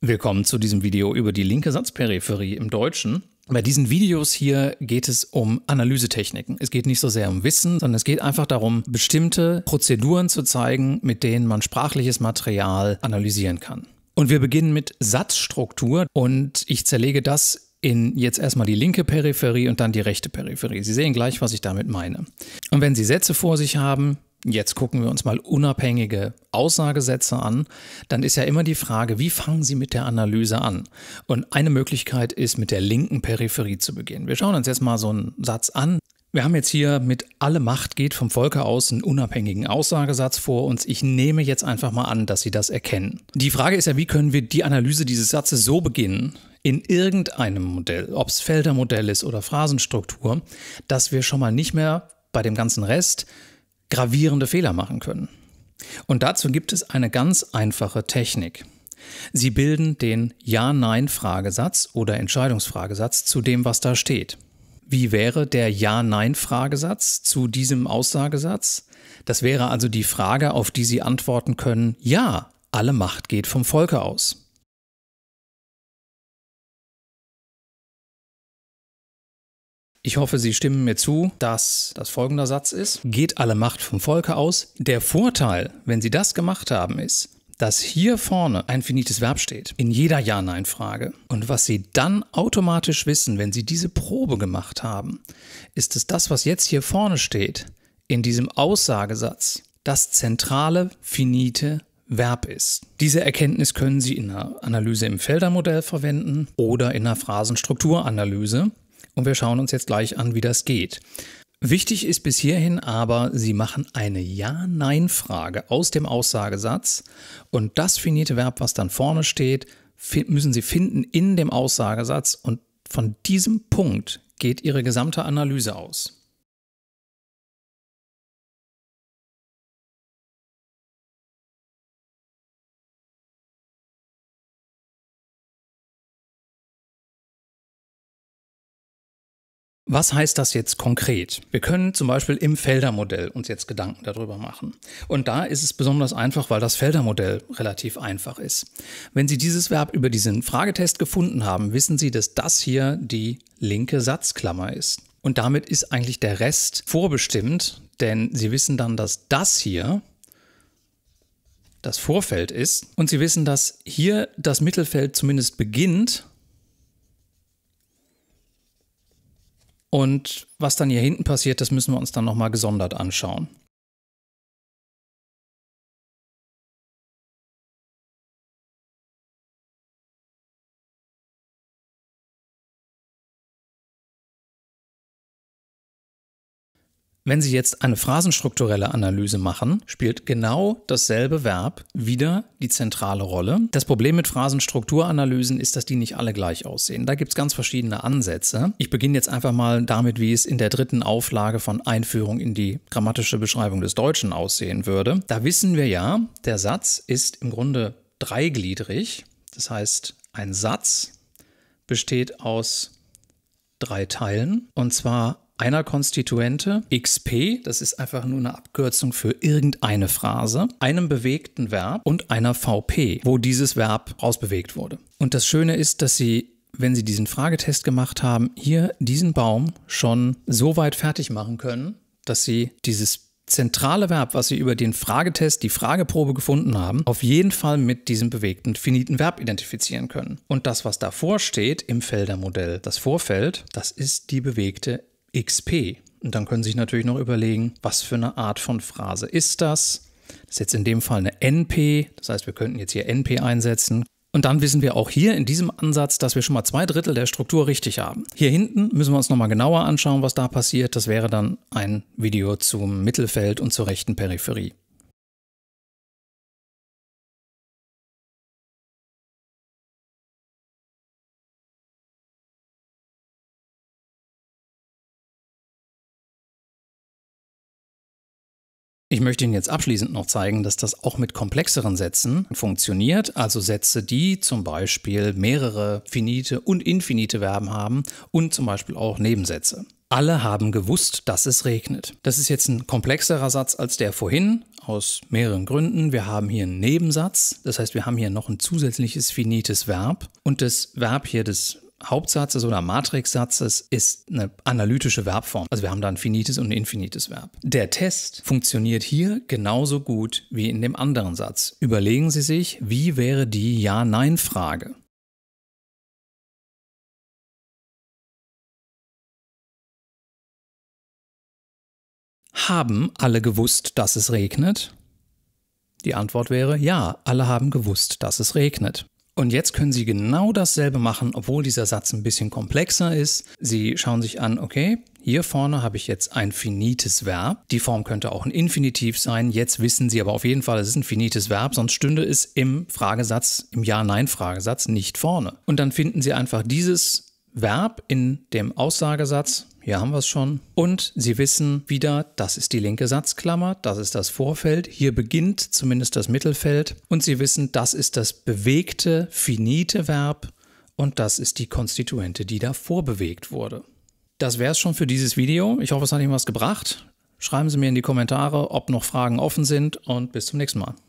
Willkommen zu diesem Video über die linke Satzperipherie im Deutschen. Bei diesen Videos hier geht es um Analysetechniken. Es geht nicht so sehr um Wissen, sondern es geht einfach darum, bestimmte Prozeduren zu zeigen, mit denen man sprachliches Material analysieren kann. Und wir beginnen mit Satzstruktur und ich zerlege das in jetzt erstmal die linke Peripherie und dann die rechte Peripherie. Sie sehen gleich, was ich damit meine. Und wenn Sie Sätze vor sich haben, Jetzt gucken wir uns mal unabhängige Aussagesätze an. Dann ist ja immer die Frage, wie fangen Sie mit der Analyse an? Und eine Möglichkeit ist, mit der linken Peripherie zu beginnen. Wir schauen uns jetzt mal so einen Satz an. Wir haben jetzt hier mit alle Macht geht vom Volke aus einen unabhängigen Aussagesatz vor uns. Ich nehme jetzt einfach mal an, dass Sie das erkennen. Die Frage ist ja, wie können wir die Analyse dieses Satzes so beginnen, in irgendeinem Modell, ob es Feldermodell ist oder Phrasenstruktur, dass wir schon mal nicht mehr bei dem ganzen Rest gravierende Fehler machen können. Und dazu gibt es eine ganz einfache Technik. Sie bilden den Ja-Nein-Fragesatz oder Entscheidungsfragesatz zu dem, was da steht. Wie wäre der Ja-Nein-Fragesatz zu diesem Aussagesatz? Das wäre also die Frage, auf die Sie antworten können, ja, alle Macht geht vom Volke aus. Ich hoffe, Sie stimmen mir zu, dass das folgender Satz ist. Geht alle Macht vom Volke aus. Der Vorteil, wenn Sie das gemacht haben, ist, dass hier vorne ein finites Verb steht. In jeder Ja-Nein-Frage. Und was Sie dann automatisch wissen, wenn Sie diese Probe gemacht haben, ist dass das, was jetzt hier vorne steht, in diesem Aussagesatz, das zentrale finite Verb ist. Diese Erkenntnis können Sie in einer Analyse im Feldermodell verwenden oder in einer Phrasenstrukturanalyse. Und wir schauen uns jetzt gleich an, wie das geht. Wichtig ist bis hierhin aber, Sie machen eine Ja-Nein-Frage aus dem Aussagesatz und das finite Verb, was dann vorne steht, müssen Sie finden in dem Aussagesatz und von diesem Punkt geht Ihre gesamte Analyse aus. Was heißt das jetzt konkret? Wir können zum Beispiel im Feldermodell uns jetzt Gedanken darüber machen. Und da ist es besonders einfach, weil das Feldermodell relativ einfach ist. Wenn Sie dieses Verb über diesen Fragetest gefunden haben, wissen Sie, dass das hier die linke Satzklammer ist. Und damit ist eigentlich der Rest vorbestimmt, denn Sie wissen dann, dass das hier das Vorfeld ist. Und Sie wissen, dass hier das Mittelfeld zumindest beginnt Und was dann hier hinten passiert, das müssen wir uns dann nochmal gesondert anschauen. Wenn Sie jetzt eine phrasenstrukturelle Analyse machen, spielt genau dasselbe Verb wieder die zentrale Rolle. Das Problem mit Phrasenstrukturanalysen ist, dass die nicht alle gleich aussehen. Da gibt es ganz verschiedene Ansätze. Ich beginne jetzt einfach mal damit, wie es in der dritten Auflage von Einführung in die grammatische Beschreibung des Deutschen aussehen würde. Da wissen wir ja, der Satz ist im Grunde dreigliedrig. Das heißt, ein Satz besteht aus drei Teilen. Und zwar einer Konstituente, XP, das ist einfach nur eine Abkürzung für irgendeine Phrase, einem bewegten Verb und einer VP, wo dieses Verb rausbewegt wurde. Und das Schöne ist, dass Sie wenn Sie diesen Fragetest gemacht haben, hier diesen Baum schon so weit fertig machen können, dass Sie dieses zentrale Verb, was Sie über den Fragetest, die Frageprobe gefunden haben, auf jeden Fall mit diesem bewegten finiten Verb identifizieren können. Und das, was davor steht im Feldermodell, das Vorfeld, das ist die bewegte XP. Und dann können Sie sich natürlich noch überlegen, was für eine Art von Phrase ist das? Das ist jetzt in dem Fall eine NP, das heißt, wir könnten jetzt hier NP einsetzen. Und dann wissen wir auch hier in diesem Ansatz, dass wir schon mal zwei Drittel der Struktur richtig haben. Hier hinten müssen wir uns nochmal genauer anschauen, was da passiert. Das wäre dann ein Video zum Mittelfeld und zur rechten Peripherie. Ich möchte Ihnen jetzt abschließend noch zeigen, dass das auch mit komplexeren Sätzen funktioniert, also Sätze, die zum Beispiel mehrere finite und infinite Verben haben und zum Beispiel auch Nebensätze. Alle haben gewusst, dass es regnet. Das ist jetzt ein komplexerer Satz als der vorhin, aus mehreren Gründen. Wir haben hier einen Nebensatz, das heißt, wir haben hier noch ein zusätzliches finites Verb und das Verb hier, das Hauptsatzes oder Matrixsatzes ist eine analytische Verbform. Also wir haben da ein finites und ein infinites Verb. Der Test funktioniert hier genauso gut wie in dem anderen Satz. Überlegen Sie sich, wie wäre die Ja-Nein-Frage? Haben alle gewusst, dass es regnet? Die Antwort wäre ja, alle haben gewusst, dass es regnet. Und jetzt können Sie genau dasselbe machen, obwohl dieser Satz ein bisschen komplexer ist. Sie schauen sich an, okay, hier vorne habe ich jetzt ein finites Verb. Die Form könnte auch ein Infinitiv sein. Jetzt wissen Sie aber auf jeden Fall, es ist ein finites Verb, sonst stünde es im Fragesatz, im Ja-Nein-Fragesatz nicht vorne. Und dann finden Sie einfach dieses Verb in dem Aussagesatz hier haben wir es schon. Und Sie wissen wieder, das ist die linke Satzklammer, das ist das Vorfeld, hier beginnt zumindest das Mittelfeld. Und Sie wissen, das ist das bewegte, finite Verb und das ist die Konstituente, die davor bewegt wurde. Das wäre es schon für dieses Video. Ich hoffe, es hat Ihnen was gebracht. Schreiben Sie mir in die Kommentare, ob noch Fragen offen sind und bis zum nächsten Mal.